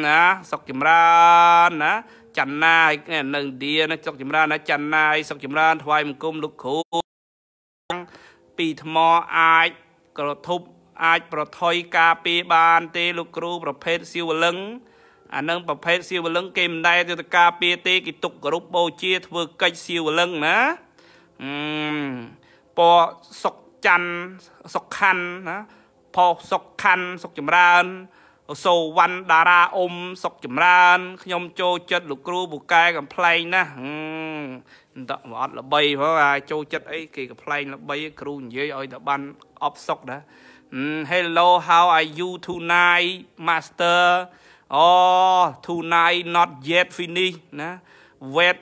ណាសុកចម្រើនណាចន្ទណាហើយនៅឥណ្ឌាណាសុខចម្រើនណាចន្ទណាសុខចម្រើនថ្វាយមង្គមលោកគ្រូពីថ្មអាចក្រធប់អាច ប្រថុយការពារបានទេលោកគ្រូប្រភេទសៀវលឹងអានឹងប្រភេទសៀវលឹង គេមិនដែលទៅការពារទេគេទុកគ្រប់បូជាធ្វើកិច្ចសៀវលឹងណាអឺពណ៌សុកច័ន្ទសុកខណ្ឌណាផោសុកខណ្ឌសុកចម្រើនសូវណ្ណតារាអ៊ុំសុកចម្រើនខ្ញុំ ចូលចិត្តលោកគ្រូពូកែកំ pl ែងណាស់តើអត់ល្បីព្រោះអាចូលចិត្តអី គេកំ pl ែងល្បីគ្រូនិយាយឲ្យតែបាន អប់សុកដែរ Hello how are you tonight master អូ tonight not yet finish ណា wait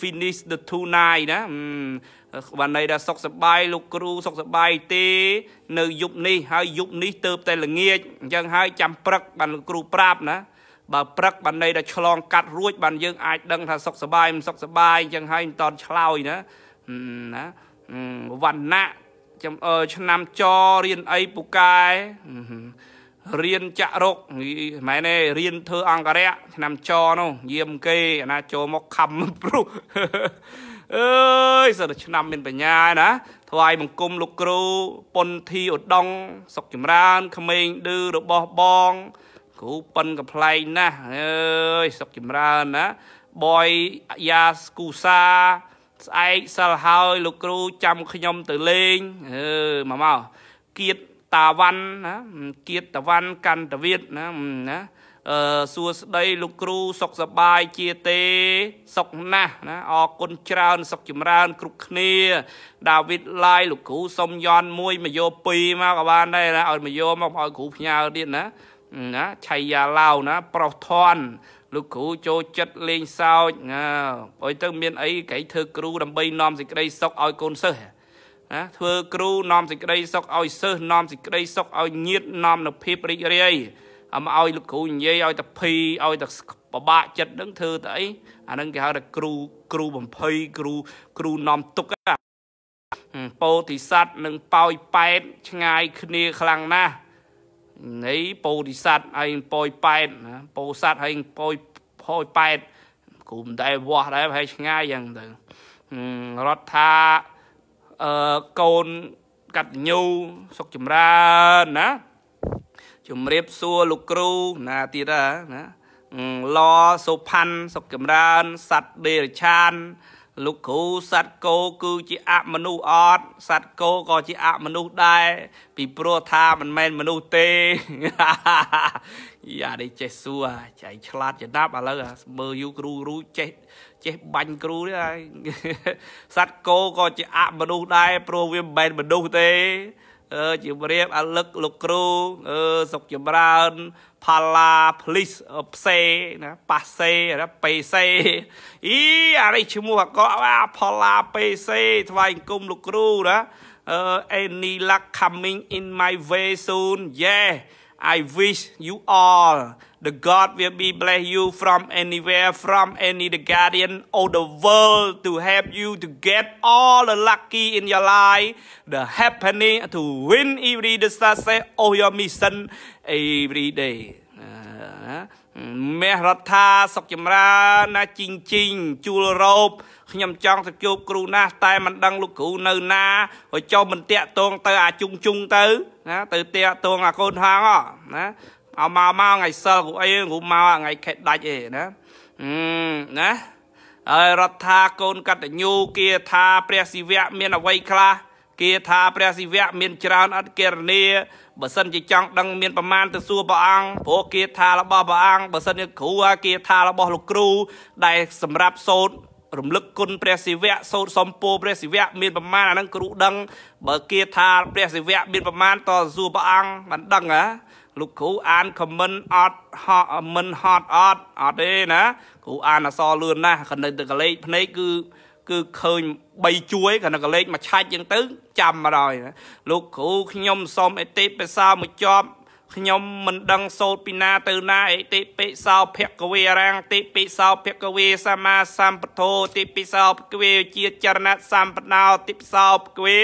finish the tonight ណាបានន័យថាសុខសប្បាយលោកគ្រូសុខសប្បាយទេនៅយប់នេះហើយយប់នេះទៅតែល្ងាចអញ្ចឹងហើយចាំព្រឹកបានលោកគ្រូប្រាប់ណាបើព្រឹកបានន័យថាឆ្លងកាត់រួចបានយើងអាចដឹងថាសុខសប្បាយមិនសុខសប្បាយអញ្ចឹងហើយមិនតន់ឆ្លោយណាណាវណ្ណៈឆ្នាំចរៀនអីពូកែរៀនចាក់រុកម៉ែនេះរៀនធ្វើអង្គរៈឆ្នាំចនោះយាមគេអាណាចូលមកខំព្រោះអើយសិនតែឆ្នាំមានបញ្ញាណា ថ្វាយបង្គំលោកគ្រូពុនធីឧត្តមសុកចម្រើនក្មេងឌឺរបស់បងគ្រូប៉ិនកំ pl ែងណាស់អើយសុកចម្រើនណាបយយ៉ាស្គូសា ស្អែកសិលហើយលោកគ្រូចាំខ្ញុំទៅលេងអឺមកមកគៀតតាវ៉ាន់ណាគៀតតាវ៉ាន់កន្តវិទ្យណាណាសួស្តីលោកគ្រូសុខសប្បាយជាទេសុខណាស់ណាអរគុណច្រើនសុខចម្រើន គ្រប់គ្នាដាវីតឡាយ លោកគ្រូសុំយន់មួយមកយកពីរមកក៏បានដែរណាឲ្យមកយកមកឲ្យគ្រូផ្ញើទៀតណាណាឆៃយ៉ាឡាវណាប្រុសធន់លោកគ្រូចូលចិត្តលេងសើចណាអុយទៅមាន អីគេធ្វើគ្រូដើម្បីនាំសេចក្តីសុខឲ្យកូនសិស្សណាធ្វើគ្រូ នាំសេចក្តីសុខឲ្យសិស្សនាំសេចក្តីសុខឲ្យញាតនាំនូវភាពរីករាយមកឲ្យលោកគ្រូនិយាយឲ្យតែភីឲ្យតែពិបាកចិត្តនឹងធ្វើទៅអីអានឹងគេហៅថាគ្រូគ្រូបំភ័យគ្រូគ្រូនាំទុកពោធិសត្វនិងប៉ោយប៉ែតឆ្ងាយគ្នាខ្លាំងណាស់នៃពោធិសត្វហើយប៉ោយប៉ែតណាពោសត្វហើយប៉ោយផោយប៉ែតគ្រូមិនដែលវាស់ដែរប្រហែលឆ្ងាយយ៉ាងទៅរដ្ឋាអឺកូនកតញ្ញូសុខចម្រើនណាជំរាបសួរលោកគ្រូណាទៀតណាលសុផាន់សុខចម្រើនសัตว์ដេរឆាន លោកគ្រូសัตว์គោគឺជាអមនុស្សអត់សัตว์គោក៏ជាអមនុស្សដែរពីព្រោះថាមិនមែនមនុស្សទេយ៉ានេះចេះសួរចៃឆ្លាតចំណាប់ឥឡូវមើលយូគ្រូរូចេះចេះបាញ់គ្រូនេះហើយសัตว์គោក៏ជាអមនុស្សដែរព្រោះវាមិនមែនមនុស្សទេអឺជម្រាបអាលឹកលោកគ្រូអឺសុខចម្រើនផាឡាភ្លីសផ្សេណាប៉ាសេណាប៉េសេអ៊ីអានេះឈ្មោះអកអាផាឡាប៉េសេ ថ្វាយអង្គមលោកគ្រូណាអឺ any luck coming in my way soon yeah I wish you all the God will be bless you from anywhere, from any the guardian of the world to help you to get all the lucky in your life, the happening to win every the success of your mission every day. Uh, មេរដ្ឋាសុកចម្រើនណាជីងជីងជួលរោបខ្ញុំចង់ទៅជួបគ្រូណាស់តែមិនដឹង លោកគ្រូនៅ ណាហើយចុះមិនតាក់តងទៅអាជុងជុងទៅ ណា ទៅតាក់តងអាកូនហាងណាអោមកមកថ្ងៃសិលគ្រូអីគ្រូមកថ្ងៃខេតដាច់អីណាអឺណាហើយរដ្ឋាកូនកតញ្ញូគាថា ព្រះសិវៈមានអ្វីខ្លះគាថាព្រះសិវៈមានច្រើនអត់គណនីបើសិនជាចង់ដឹងមានប្រមាណទៅសួរព្រះអង្គព្រោះគាថារបស់ព្រះអង្គបើសិនជាគ្រូអាគាថារបស់លោកគ្រូដែលសម្រាប់សូត្ររំលឹកគុណព្រះសិវៈសូត្រសំពោព្រះសិវៈមានប្រមាណអានឹងគ្រូដឹងបើគាថា ព្រះសិវៈមានប្រមាណតសួរព្រះអង្គមិនដឹងហ៎លោកគ្រូអានខមមិនអត់ហត់មិនហត់អត់អត់ទេណាគ្រូអានអសលឿនណាស់គណិតទៅកលេចភ្នែកគឺគឺឃើញ3ជួយកណ្ដកលេខមួយឆាច់អញ្ចឹងទៅចាំមកដល់លោកគ្រូខ្ញុំសុំអេតិបេសាមួយជាប់ខ្ញុំមិនដឹងសោតពីណាទៅណាអេតិពិសោភគវេរាំងតិពិសោភគវេសមាសម្ពធោតិពិសោភគវេជាចរណៈសម្បណោតិពិសោភគវេ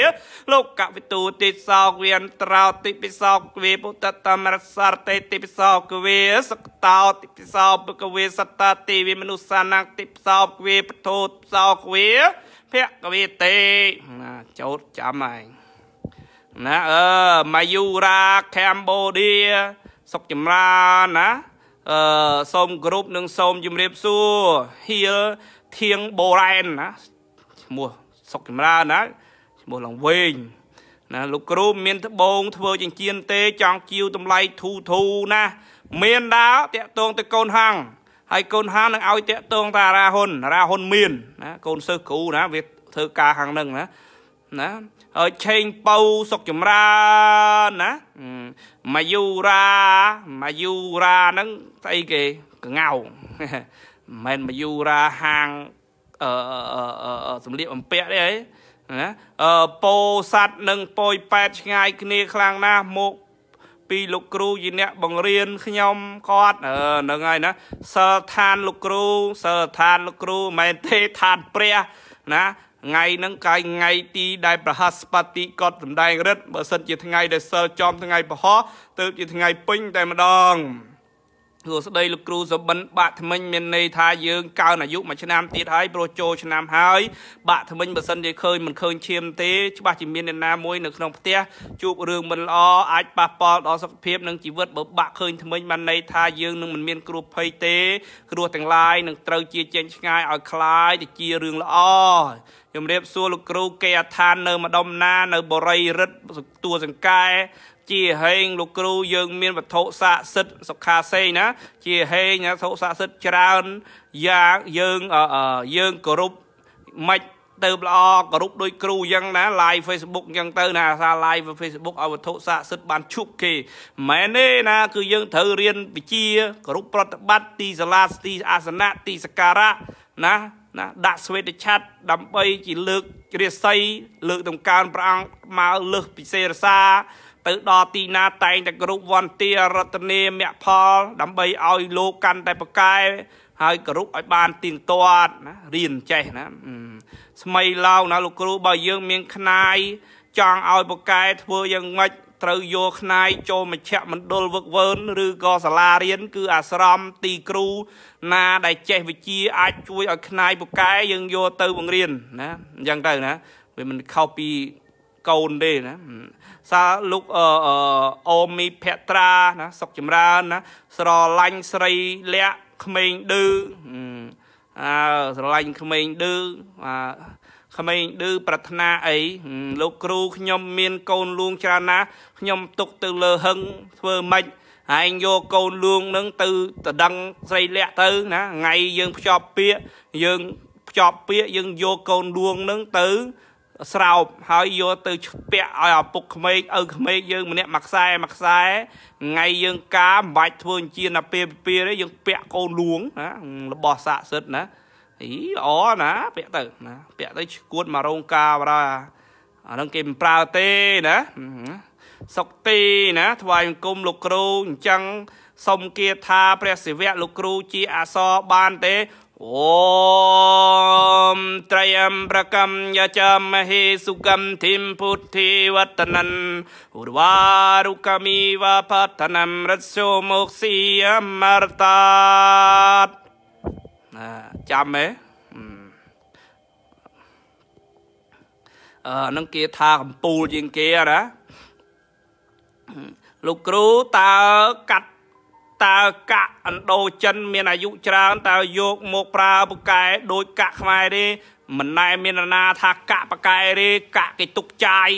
លោកកវិទូតិសោគវេអន្តរោតិពិសោភគវេពុតតមរសរតេតិពិសោភគវេសកតោតិពិសោភគវេសត្តាតិវិមនុស្សានៈតិពិសោភគវេពធោសោគវេភគវេតេណាចោតចាំហើយណាអឺមាយូរ៉ាកម្ពុជាសុខចម្រើនណាអឺសូមគ្រប់និងសូមជម្រាបសួរហៀលធៀងបូរ៉ែនណាឈ្មោះសុខចម្រើនណាឈ្មោះឡើងវិញណាលោកគ្រូមានត្បូងធ្វើចិញ្ចៀនទេចង់ជាវតម្លៃធូធូណា មានដាវតាក់តងទៅកូនហាំងហើយកូនហាំងនឹងឲ្យតាក់តងតារាហ៊ុនរាហ៊ុន មានណាកូនសិស្សគ្រូណាវាធ្វើការខាងនឹងណាណាហើយឆេងពៅសុកចម្រើនណាមាយូរាមាយូរាហ្នឹងស្អីគេកងៅមិនមែនមាយូរាហាងអឺសំលៀកបំពាក់ទេហីណាអឺពោសัตว์និងប៉ោយប៉ែតឆ្ងាយគ្នាខ្លាំងណាស់មកពីលោកគ្រូជាអ្នកបង្រៀនខ្ញុំគាត់ហ្នឹងហើយណាសិលឋានលោកគ្រូសិលឋានលោកគ្រូមិនមែនទេឋានព្រះណាថ្ងៃហ្នឹងកាយថ្ងៃទីដែលប្រហាស្បតិគាត់សម្ដែងរិទ្ធបើសិនជាថ្ងៃដែលសិលចំថ្ងៃប្រហោះទើបជាថ្ងៃពេញតែម្ដងសួស្តីលោកគ្រូសុបិនបាក់ថ្មិញមានន័យថាយើងកើនអាយុមួយឆ្នាំទៀតហើយព្រោះចូលឆ្នាំហើយបាក់ថ្មិញបើសិនជាឃើញមិនឃើញឈាមទេច្បាស់ជាមានអ្នកណាមួយនៅក្នុងផ្ទះជួបរឿងមិនល្អអាចប៉ះពាល់ដល់សុខភាព និងជីវិតបើបាក់ឃើញថ្មិញបានន័យថាយើងនឹងមិនមានគ្រោះភ័យទេគ្រោះទាំងឡាយនឹងត្រូវជាចេញឆ្ងាយឲ្យคลายទៅជារឿងល្អជំរាបសួរលោកគ្រូគេអឋាននៅ ម្ដុំណានៅ បរិរិទ្ធទួសង្កែជាហេងលោកគ្រូយើងមានវត្ថុស័ក្តិសិទ្ធសុខាសេណា ជាហេងវត្ថុស័ក្តិសិទ្ធច្រើនយ៉ាងយើងយើងគោរពមិនទៅល្អគោរពដោយគ្រូអញ្ចឹងណា live Facebook អញ្ចឹងទៅណាអាសា live Facebook ឲ្យវត្ថុស័ក្តិសិទ្ធបានឈប់គេមិនមែនទេណា គឺយើងត្រូវរៀនវិជាគោរពប្រតិបត្តិទីសាលាទីអាសនៈទីសការៈណាណាដាក់ស្វេតឆ័ត្រដើម្បីជាលើករាសី លើកតម្កើងព្រះអង្គមកលើសពិសេសរសាទៅដល់ទីណាតែងតែគ្រប់វន្តារតនាមគ្គផលដើម្បីឲ្យលោកកាន់តែប្រកែហើយគ្រប់ឲ្យបានទៀងទាត់ណារៀនចេះណាស្មីឡោណាលោកគ្រូបើយើងមានខ្នាយចង់ឲ្យប្រកែធ្វើយ៉ាងម៉េចត្រូវយកខ្នាយចូលមជ្ឈមណ្ឌលវឹកវើឬក៏សាលារៀនគឺអាស្រមទីគ្រូណា ដែលចេះវិជ្ជាអាចជួយឲ្យខ្នាយពូកែយើងយកទៅបង្រៀនណាអញ្ចឹងទៅណាវាមិនខុសពីកូនទេណាសាលោកអូមីភត្រាណាសុកចម្រើនណា ស្រឡាញ់ស្រីលក្ខក្មេងឌឺអើស្រឡាញ់ក្មេងឌឺអាក្មេងឌឺប្រាថ្នាអី លោកគ្រូខ្ញុំមានកូនលួងច្រើនណាស់ខ្ញុំຕົកទៅលើហឹងធ្វើម៉េចឯងយកកូនលួង នឹងទៅតដឹងស្រីលក្ខទៅណាថ្ងៃយើងភ្ជាប់ពាក្យយើងភ្ជាប់ពាក្យយើងយកកូនលួង នឹងទៅស្រោបហើយយកទៅឆ្ពាក់ឲ្យឪពុកក្មេកឪក្មេកយើងម្នាក់មួយខ្សែមួយខ្សែថ្ងៃយើងការមិនបាច់ធ្វើអញ្ជាណាពេលពេលទេយើងពាក់កូនលួងណារបស់ស័ក្តិសិទ្ធណា អីល្អណា ពាក់ទៅណា ពាក់ទៅឈួតមករោងការបើអានឹងគេមិនប្រើទេណាសុកទីណា ថ្វាយបង្គំលោកគ្រូអញ្ចឹងសុំគាថាព្រះសិវៈលោកគ្រូជាអសរបានទេ ॐ त्रयम्ब्रकं यचामहे सुगन्धिं पुद्धिवर्तनन् उर्वारुकमिव पठनं रस्यो मोक्षीयमर्तात् ចាំទេអឺនឹងគេថាកំពូលជាងគេណាលោកគ្រូតើកាត់តើកាក់ឥណ្ឌូចិន មានអាយុច្រើនតើយកមកប្រើពូកែដូចកាក់ខ្មែរទេមិនណែមានណា ថាកាក់បកែទេកាក់គេទុកចាយ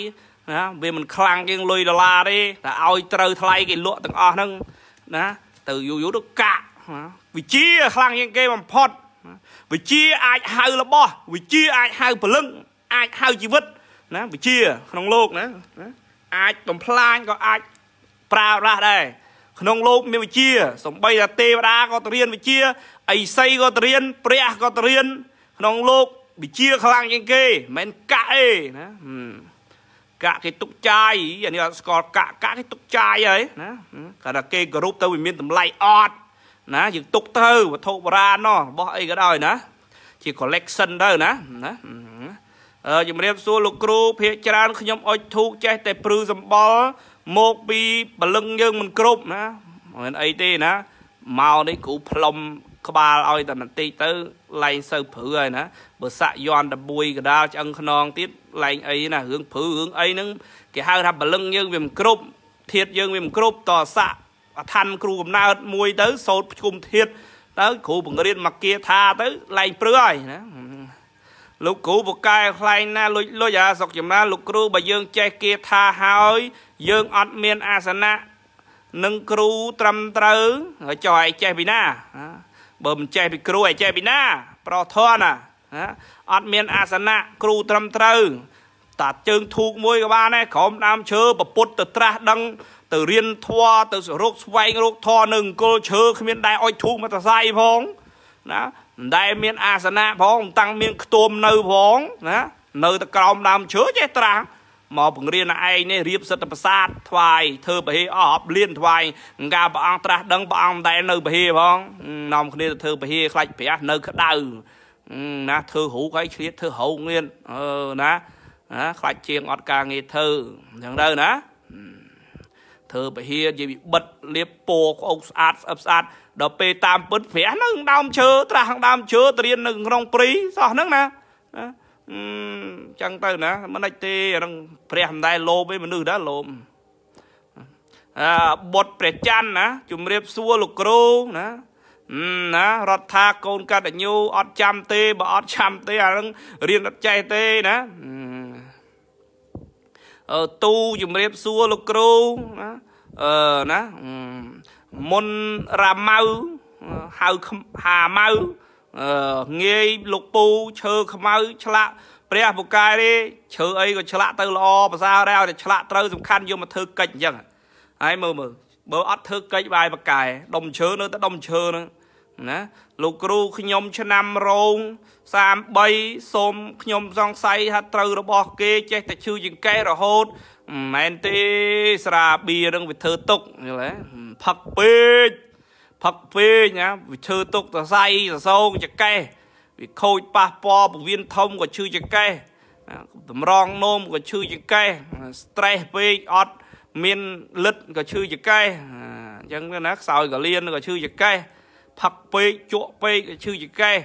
ណាវាមិនខ្លាំងជាងលុយដុល្លារទេតែឲ្យត្រូវថ្លៃគេលក់ទាំងអស់ហ្នឹងណា ទៅយូរយូរទៅកាក់វិជាខ្លាំងជាងគេបំផុតវិជាអាចហៅរបស់វិជា អាចហៅពលឹងអាចហៅជីវិតណា វិជាក្នុងโลกណាអាចបំផ្លាញក៏អាចប្រើប្រាស់ដែរក្នុងលោកមានវិជាសំបីតាទេវតាក៏ទៅរៀនវិជាអីសីក៏ទៅរៀនព្រះក៏ទៅរៀន ក្នុងលោកវិជាខ្លាំងជាងគេមិនកាក់អេណាកាក់គេទុកចាយអានេះអត់ស្គាល់កាក់កាក់គេទុកចាយហើយណាគាត់ថាគេគោរពទៅវាមានតម្លៃអត់ណាយើងទុកទៅវត្ថុបុរាណនោះរបស់អីក៏ដោយណាជា collection ទៅណាណាអឺជំរាបសួរលោកគ្រូភាកច្រើនខ្ញុំអុចធូកចេះតែព្រឺសម្បល់មកពីព្រលឹងយើងមិនគ្រប់ណាមិនអីទេណាមកនេះគ្រូផ្លុំក្បាលឲ្យតែបន្តិចទៅឡែងសូវព្រឺហើយណាបើសាក់យន់តបួយកដាលឆ្អឹងខ្នងទៀតឡែងអីណារឿងព្រឺរឿងអីហ្នឹងគេហៅថាព្រលឹងយើងវាមិនគ្រប់ធាត យើងវាមិនគ្រប់តសាក់អឋានគ្រូកំណើតមួយទៅសោតភុំធាតទៅគ្រូបង្រៀនមកគាថាទៅឡែងព្រឺហើយណាលោកគ្រូបកែខ្លែងណាលុចលុចអាសុកចំណាលោកគ្រូបើយើងចេះគៀថាហើយ យើងអត់មានអាសនៈនឹងគ្រូត្រឹមត្រូវ ហើយចុះឲ្យចេះពីណាបើមិនចេះពីគ្រូឲ្យចេះពីណា ប្រធនណាអត់មានអាសនៈគ្រូត្រឹមត្រូវតាជើងធូកមួយក៏បានដែរក្រុមដើមឈើប្រពុតទៅត្រាស់ដឹង ទៅរៀនធွာទៅរកស្វែងរកធွာនៅអង្គលឈើគ្មានដែរអុចធូកមកតសៃផងណាមិនដែលមានអាសនៈផងមិនតាំងមានខ្ទួមនៅផងណានៅតែក្រោមដើមឈើចេះត្រាស់មកបង្រៀនឯងនេះរៀបសិទ្ធិប្រាសាទថ្វាយធ្វើពហិអស់អប់លៀនថ្វាយអង្គការព្រះអង្គត្រាស់ដឹងព្រះអង្គមិនដែលនៅពហិផងនាំគ្នាទៅធ្វើពហិខ្លាច់ព្រះនៅក្តៅណាធ្វើរូបហើយឆ្លៀតធ្វើរោងទៀតអឺណាណាខ្លាច់ជាងអត់ការងារធ្វើអញ្ចឹងទៅណាធ្វើពហិជាវិបិតលៀបពោក្អុកស្អាតស្អឹបស្អាតដល់ពេលតាមពុតព្រះនឹងដើមឈើត្រាស់ដើមឈើទៅរៀននៅក្នុងព្រីសោះហ្នឹងណាចឹងទៅណាមិនដេចទេហ្នឹងព្រះមិនដែលលោភទេមនុស្សដែរលោភអាបុតព្រះច័ន្ទណាជំរាបសួរលោកគ្រូណាណារដ្ឋាកូនកតញ្ញូអត់ចាំទេបើអត់ចាំទេអាហ្នឹងរៀនអត់ចេះទេណាអឺទូជំរាបសួរលោកគ្រូណាអឺណាមុនរាម៉ៅហៅហាម៉ៅងាយលោកពូឈើខ្មៅឆ្លាក់ព្រះពូកែទេឈើអីក៏ឆ្លាក់ទៅល្អប្រសើរដែរឲ្យតែឆ្លាក់ត្រូវសំខាន់យកមកធ្វើកិច្ចអញ្ចឹងហើយមើលមើលបើអត់ធ្វើកិច្ចបាយបកែដុំឈើនៅតែដុំឈើហ្នឹងណាលោកគ្រូខ្ញុំ ឆ្នាំរោង33សូមខ្ញុំសង្ស័យថាត្រូវរបស់គេចេះតែឈឺជាងកែរហូតមិនមែនទេស្រាបៀនឹងវាធ្វើទុកយល់ទេផឹកពេកផឹកពេកណាវាឈឺទុកសរសៃសរសងចកេះវាខូចប៉ះពាល់ពវៀនធំក៏ឈឺចកេះតម្រងនោមក៏ឈឺចកេះ stress ពេកអត់មានលិតក៏ឈឺចកេះអញ្ចឹងណាខ្សោយក៏លៀនក៏ឈឺចកេះផឹកពេកជក់ពេកក៏ឈឺចកេះ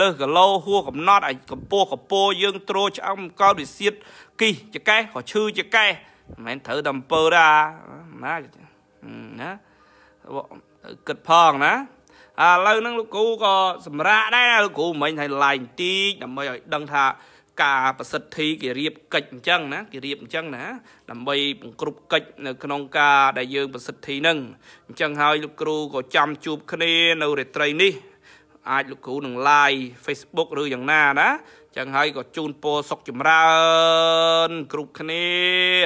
លើសគីឡូហួ កំណត់កម្ពស់កពោយើងទ្រឆ្អឹងកោវិសិទ្ធគីចកេះក៏ឈឺចកេះមិនមែនត្រូវតែអំពើទេណាណាគិតផងណាឥឡូវហ្នឹងលោកគ្រូក៏សម្រាកដែរលោកគ្រូមិញឲ្យឡាយបន្តិចដើម្បីឲ្យដឹងថាការប្រសិទ្ធិគេរៀបកិច្ចអញ្ចឹងណាគេរៀបអញ្ចឹងណាដើម្បីពង្គ្រប់កិច្ចនៅក្នុងការដែលយើងប្រសិទ្ធិហ្នឹងអញ្ចឹងហើយលោកគ្រូក៏ចាំជួបគ្នានៅរាត្រីនេះអាចលោកគ្រូនឹង live Facebook ឬយ៉ាងណាណាចឹងហើយក៏ជូនពរសុខចម្រើនគ្រប់គ្នា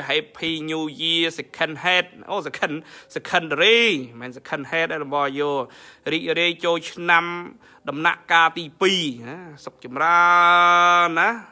Happy New Year Second Head អូ Second Secondary មិន Second Head ឯរបស់យោរីករាយចូលឆ្នាំ ដំណាក់កាលទី2ណាសុខចម្រើនណា